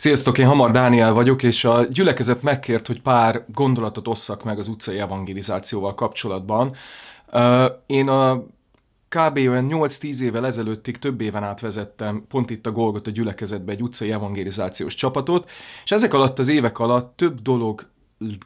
Sziasztok, én Hamar Dániel vagyok, és a gyülekezet megkért, hogy pár gondolatot osszak meg az utcai evangelizációval kapcsolatban. Én a kb. olyan 8-10 évvel ezelőttig több éven át vezettem pont itt a Golgot a gyülekezetbe egy utcai evangelizációs csapatot, és ezek alatt az évek alatt több dolog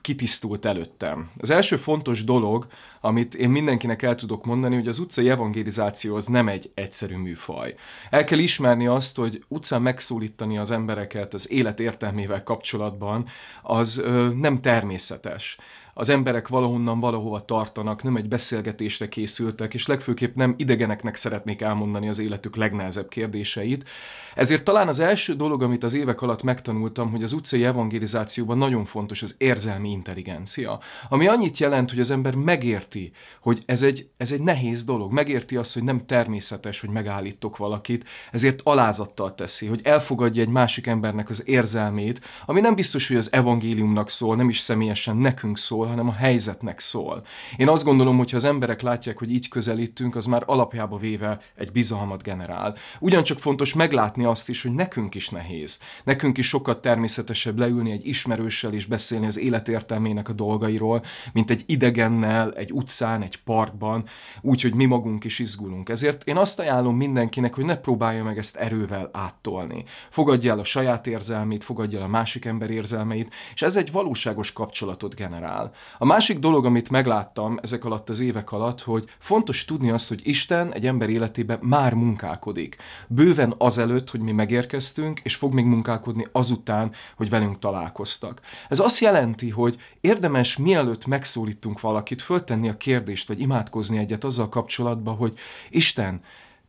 kitisztult előttem. Az első fontos dolog, amit én mindenkinek el tudok mondani, hogy az utcai evangelizáció az nem egy egyszerű műfaj. El kell ismerni azt, hogy utcán megszólítani az embereket az élet értelmével kapcsolatban, az ö, nem természetes az emberek valahonnan valahova tartanak, nem egy beszélgetésre készültek, és legfőképp nem idegeneknek szeretnék elmondani az életük legnehezebb kérdéseit. Ezért talán az első dolog, amit az évek alatt megtanultam, hogy az utcai evangelizációban nagyon fontos az érzelmi intelligencia, ami annyit jelent, hogy az ember megérti, hogy ez egy, ez egy nehéz dolog, megérti azt, hogy nem természetes, hogy megállítok valakit, ezért alázattal teszi, hogy elfogadja egy másik embernek az érzelmét, ami nem biztos, hogy az evangéliumnak szól, nem is személyesen nekünk szól, szól, hanem a helyzetnek szól. Én azt gondolom, hogy ha az emberek látják, hogy így közelítünk, az már alapjába véve egy bizalmat generál. Ugyancsak fontos meglátni azt is, hogy nekünk is nehéz. Nekünk is sokkal természetesebb leülni egy ismerőssel és beszélni az életértelmének a dolgairól, mint egy idegennel, egy utcán, egy parkban, Úgyhogy mi magunk is izgulunk. Ezért én azt ajánlom mindenkinek, hogy ne próbálja meg ezt erővel áttolni. Fogadja el a saját érzelmét, fogadja el a másik ember érzelmeit, és ez egy valóságos kapcsolatot generál. A másik dolog, amit megláttam ezek alatt az évek alatt, hogy fontos tudni azt, hogy Isten egy ember életébe már munkálkodik. Bőven azelőtt, hogy mi megérkeztünk, és fog még munkálkodni azután, hogy velünk találkoztak. Ez azt jelenti, hogy érdemes mielőtt megszólítunk valakit, föltenni a kérdést, vagy imádkozni egyet azzal kapcsolatban, hogy Isten,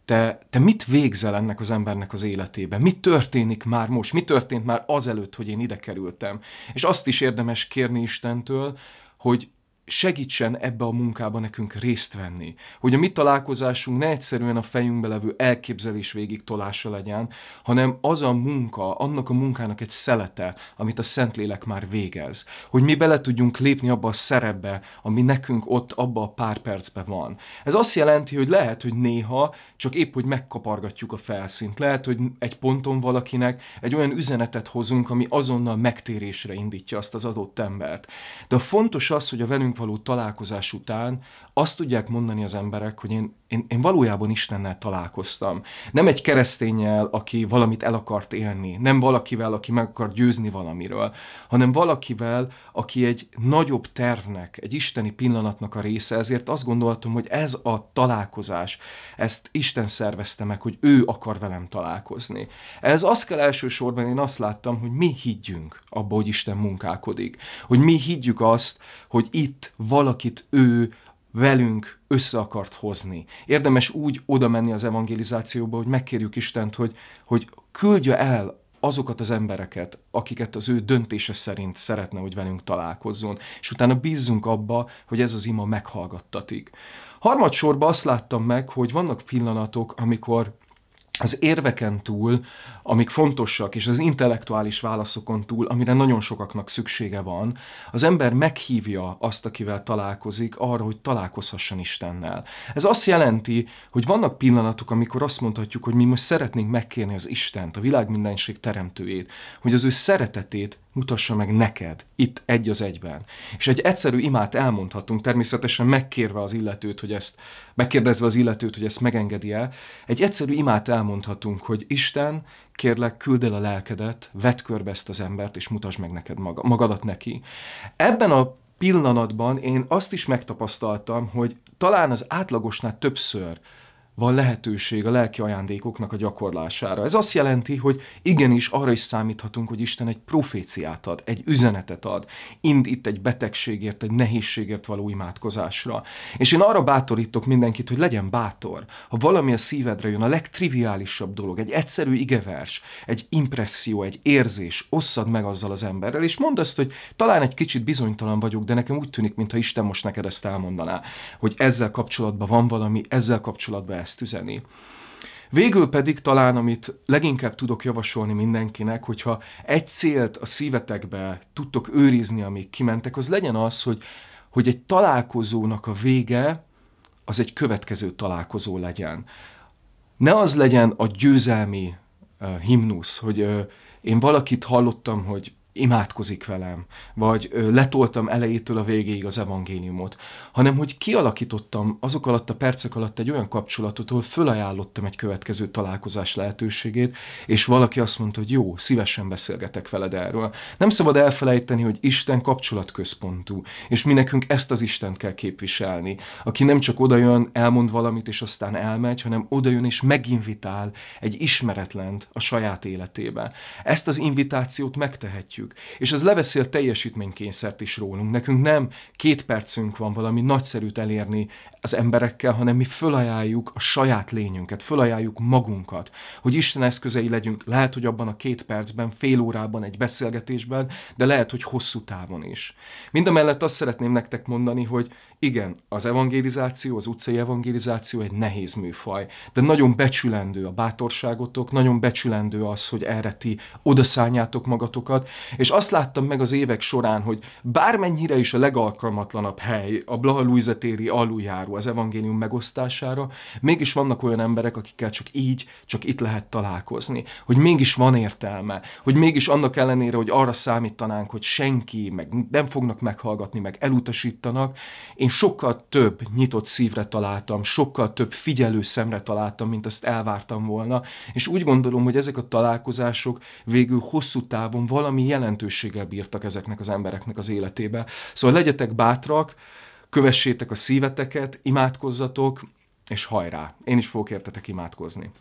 te, te mit végzel ennek az embernek az életében? Mi történik már most? Mi történt már azelőtt, hogy én ide kerültem? És azt is érdemes kérni Istentől, hogy segítsen ebbe a munkába nekünk részt venni. Hogy a mi találkozásunk ne egyszerűen a fejünkbe levő elképzelés végig tolása legyen, hanem az a munka, annak a munkának egy szelete, amit a Szentlélek már végez. Hogy mi bele tudjunk lépni abba a szerepbe, ami nekünk ott abba a pár percben van. Ez azt jelenti, hogy lehet, hogy néha csak épp, hogy megkapargatjuk a felszínt. Lehet, hogy egy ponton valakinek egy olyan üzenetet hozunk, ami azonnal megtérésre indítja azt az adott embert. De fontos az, hogy a velünk velünk való találkozás után azt tudják mondani az emberek, hogy én, én, én valójában Istennel találkoztam. Nem egy keresztényel, aki valamit el akart élni, nem valakivel, aki meg akar győzni valamiről, hanem valakivel, aki egy nagyobb tervnek, egy isteni pillanatnak a része, ezért azt gondoltam, hogy ez a találkozás, ezt Isten szervezte meg, hogy ő akar velem találkozni. Ez azt kell elsősorban, én azt láttam, hogy mi higgyünk abba, hogy Isten munkálkodik, hogy mi higgyük azt, hogy itt itt valakit ő velünk össze akart hozni. Érdemes úgy oda menni az evangelizációba, hogy megkérjük Istent, hogy, hogy küldje el azokat az embereket, akiket az ő döntése szerint szeretne, hogy velünk találkozzon, és utána bízzunk abba, hogy ez az ima meghallgattatik. Harmadsorban azt láttam meg, hogy vannak pillanatok, amikor az érveken túl, amik fontosak, és az intellektuális válaszokon túl, amire nagyon sokaknak szüksége van, az ember meghívja azt, akivel találkozik, arra, hogy találkozhasson Istennel. Ez azt jelenti, hogy vannak pillanatok, amikor azt mondhatjuk, hogy mi most szeretnénk megkérni az Istent, a világ mindenség teremtőjét, hogy az ő szeretetét mutassa meg neked, itt egy az egyben. És egy egyszerű imát elmondhatunk, természetesen megkérve az illetőt, hogy ezt, megkérdezve az illetőt, hogy ezt megengedi el, egy egyszerű imát elmondhatunk, hogy Isten, kérlek, küld el a lelkedet, vedd körbe ezt az embert, és mutasd meg neked maga, magadat neki. Ebben a pillanatban én azt is megtapasztaltam, hogy talán az átlagosnál többször van lehetőség a lelki ajándékoknak a gyakorlására. Ez azt jelenti, hogy igenis arra is számíthatunk, hogy Isten egy proféciát ad, egy üzenetet ad, indít egy betegségért, egy nehézségért való imádkozásra. És én arra bátorítok mindenkit, hogy legyen bátor. Ha valami a szívedre jön, a legtriviálisabb dolog, egy egyszerű igevers, egy impresszió, egy érzés, osszad meg azzal az emberrel, és mondd azt, hogy talán egy kicsit bizonytalan vagyok, de nekem úgy tűnik, mintha Isten most neked ezt elmondaná, hogy ezzel kapcsolatban van valami, ezzel kapcsolatban ezt üzeni. Végül pedig talán, amit leginkább tudok javasolni mindenkinek, hogyha egy célt a szívetekbe tudtok őrizni, amíg kimentek, az legyen az, hogy, hogy egy találkozónak a vége az egy következő találkozó legyen. Ne az legyen a győzelmi uh, himnusz, hogy uh, én valakit hallottam, hogy imádkozik velem, vagy letoltam elejétől a végéig az evangéliumot, hanem hogy kialakítottam azok alatt a percek alatt egy olyan kapcsolatot, ahol fölajánlottam egy következő találkozás lehetőségét, és valaki azt mondta, hogy jó, szívesen beszélgetek veled erről. Nem szabad elfelejteni, hogy Isten kapcsolatközpontú, és mi nekünk ezt az Istent kell képviselni, aki nem csak odajön, elmond valamit, és aztán elmegy, hanem odajön és meginvitál egy ismeretlent a saját életébe. Ezt az invitációt megtehetjük szeretjük. És ez leveszi a teljesítménykényszert is rólunk. Nekünk nem két percünk van valami nagyszerűt elérni az emberekkel, hanem mi fölajánljuk a saját lényünket, fölajánljuk magunkat, hogy Isten eszközei legyünk, lehet, hogy abban a két percben, fél órában, egy beszélgetésben, de lehet, hogy hosszú távon is. Mindemellett azt szeretném nektek mondani, hogy igen, az evangelizáció, az utcai evangelizáció egy nehéz műfaj, de nagyon becsülendő a bátorságotok, nagyon becsülendő az, hogy erre ti odaszálljátok magatokat, és azt láttam meg az évek során, hogy bármennyire is a legalkalmatlanabb hely a Blaha Luisa téri aluljáró az evangélium megosztására, mégis vannak olyan emberek, akikkel csak így, csak itt lehet találkozni. Hogy mégis van értelme, hogy mégis annak ellenére, hogy arra számítanánk, hogy senki, meg nem fognak meghallgatni, meg elutasítanak, én sokkal több nyitott szívre találtam, sokkal több figyelő szemre találtam, mint azt elvártam volna, és úgy gondolom, hogy ezek a találkozások végül hosszú távon valami jelen jelentőséggel bírtak ezeknek az embereknek az életébe. Szóval legyetek bátrak, kövessétek a szíveteket, imádkozzatok, és hajrá! Én is fogok értetek imádkozni.